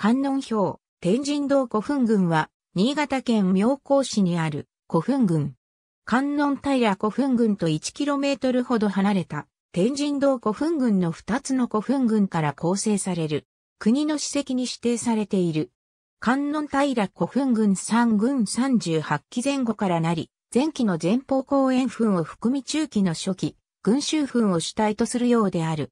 観音表、天神堂古墳群は、新潟県妙高市にある古墳群。観音平古墳群と 1km ほど離れた、天神堂古墳群の2つの古墳群から構成される、国の史跡に指定されている。観音平古墳群3群38期前後からなり、前期の前方後円墳を含み中期の初期、群衆墳を主体とするようである。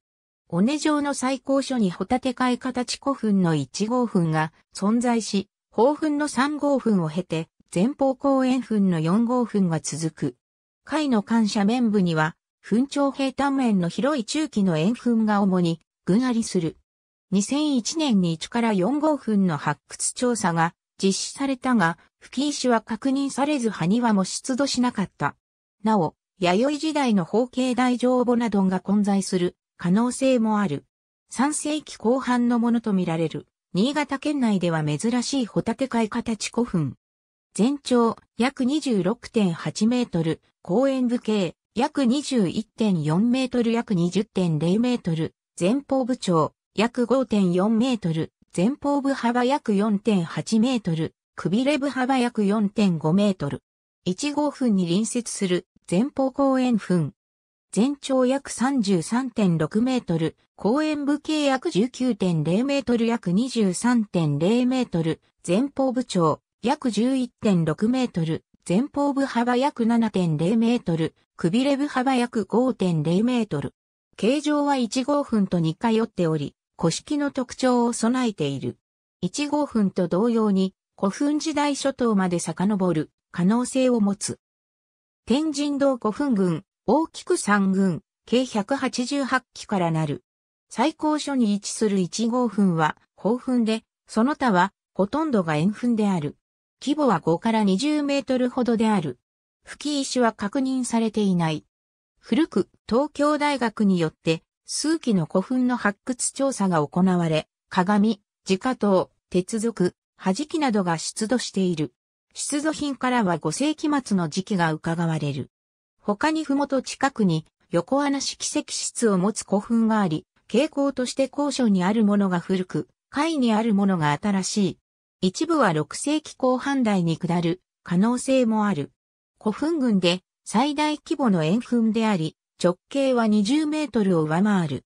尾根城の最高所にホタテ貝形古墳の1号墳が存在し、宝墳の3号墳を経て、前方後円墳の4号墳が続く。貝の感謝面部には、墳長平坦面の広い中期の円墳が主に、群ありする。2001年に1から4号墳の発掘調査が実施されたが、吹石は確認されず埴輪も出土しなかった。なお、弥生時代の包茎大丈夫などが混在する可能性もある。3世紀後半のものとみられる、新潟県内では珍しいホタテ貝形古墳。全長約26.8メートル、公園部形約21.4メートル約20.0メートル、前方部長約5.4メートル、前方部幅約4.8メートル、くびれ部幅約4.5メートル。1号墳に隣接する前方公園墳、全長約33.6メートル、公園部径約19.0メートル約23.0メートル、前方部長約11.6メートル、前方部幅約7.0メートル、くびれ部幅約5.0メートル。形状は1号分と2回折っており、古式の特徴を備えている。1号分と同様に、古墳時代諸島まで遡る可能性を持つ。天神堂古墳群、大きく3群、計188機からなる。最高所に位置する1号墳は、砲墳で、その他は、ほとんどが円墳である。規模は5から20メートルほどである。吹き石は確認されていない。古く、東京大学によって、数機の古墳の発掘調査が行われ、鏡、自家刀、鉄属、弾きなどが出土している。出土品からは5世紀末の時期が伺われる。他に麓近くに横穴式石室を持つ古墳があり、傾向として高所にあるものが古く、位にあるものが新しい。一部は6世紀後半代に下る可能性もある。古墳群で最大規模の円墳であり、直径は20メートルを上回る。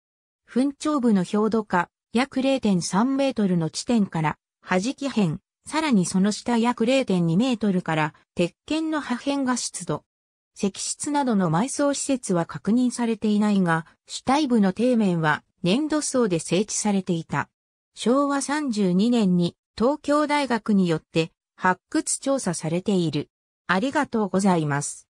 墳頂部の表土下、約0.3メートルの地点から、弾き辺、さらにその下約0.2メートルから、鉄剣の破片が出土。石室などの埋葬施設は確認されていないが、主体部の底面は粘土層で整地されていた。昭和32年に東京大学によって発掘調査されている。ありがとうございます。